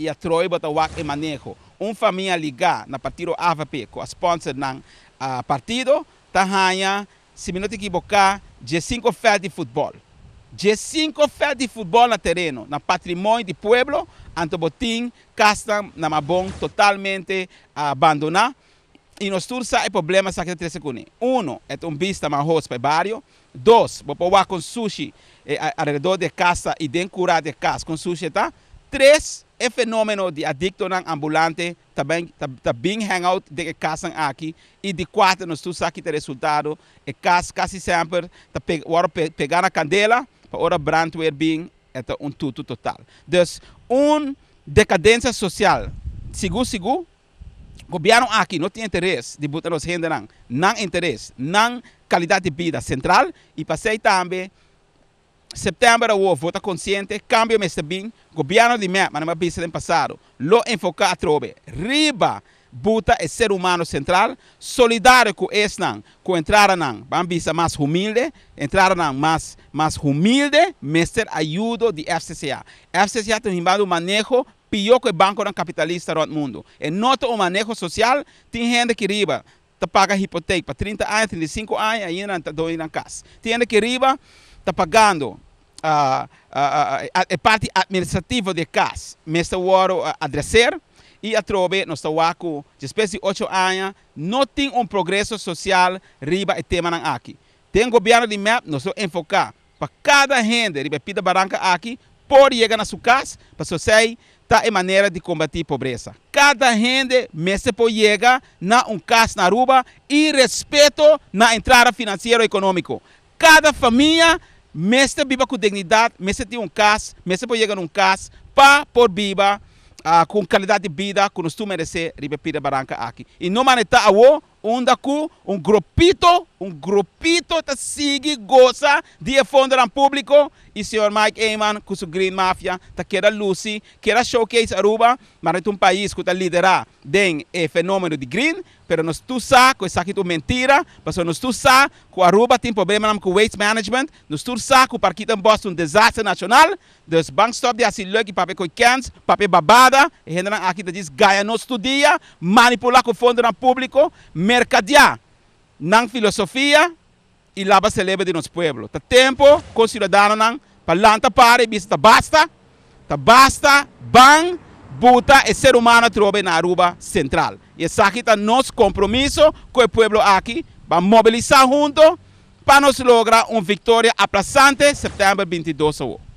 e a troiba tawak e manejo. Um família ligada na partido AVP com a sponsor do uh, partido, tahanya, se me não te equivocar, de 5 Fed de futebol. De 5 Fed de futebol na terreno, no patrimônio de pueblo, Antobotim, na Namabon, totalmente abandonada. abandonado. E nós temos dois problemas aqui três segundos. Um, é um vista marros para o barrio. Dois, vou pôr com sushi eh, redor de casa e dentro de casa com sushi, tá? Três, é fenômeno de adicto na ambulante também também hangout de casam aqui e de quatro nos tu saque de resultado e cas quase sempre tá pe, ora pe, pegar a candela para ora brandwear being é um tudo total então, um decadência social segundo sigo governo aqui não tem interesse de botar os renda não não interesse não qualidade de vida central e passei também September septiembre vota consciente, cambio Mr. Bean, gobierno de mim, mas não en pasado, pasado. Lo enfoca a trobe. Riba, buta el ser humano central, solidario con esnan, que entraran, entrar la más humilde, entrar más más más humilde, Mr. Ayudo de FCCA. FCCA tiene un manejo pior que el banco de capitalista mundo. en nota un manejo social, tiene gente que riba, te paga hipoteca 30 años, 35 años, ainda en está en casa. tiene que riba, está pagando a, a, a, a, parte administrativa de casa. Mestre o adresser e a trove no Sawaku, depois de oito anos, não tem um progresso social riba e tema aqui. Tem governo de MEP, nós vamos enfocar para cada renda riba pida barranca aqui, pode chegar na sua casa, para você tá é maneira de combater a pobreza. Cada renda mesmo pode chegar na um casa na Aruba e respeito na entrada financeira e econômica. Cada família Mestre biba com dignidade, mestre tem um caso, mestre pode chegar num caso, para por biba uh, ah, com qualidade de vida, com os tu merecer, ribe baranca aqui. E não maneta a wo, onda com um grupito, um grupito tota sigi goza die fonderan público y senhor Mike Eman, com sua Green Mafia ta queda Lucy queda showcase Aruba mas é um país que está lidera den e fenômeno de Green pero nos tu sa que sa que tu mentira pero nos tu sa que Aruba tem problema com waste management nos tu sa que o parque em Boston desastre nacional dos bank stop de assim que papel com cans papel babada e gente aqui diz Gaia não estudia manipular com fonderan público mercadear não filosofia e lá para celebrar de nosso povo. Tá tempo com não, para lá tá para e tá basta, tá basta, ban, buta e ser humano trobe na Aruba Central. E essa aqui tá nosso compromisso com o povo aqui, para mobilizar junto para nos lograr uma vitória aplastante setembro 22.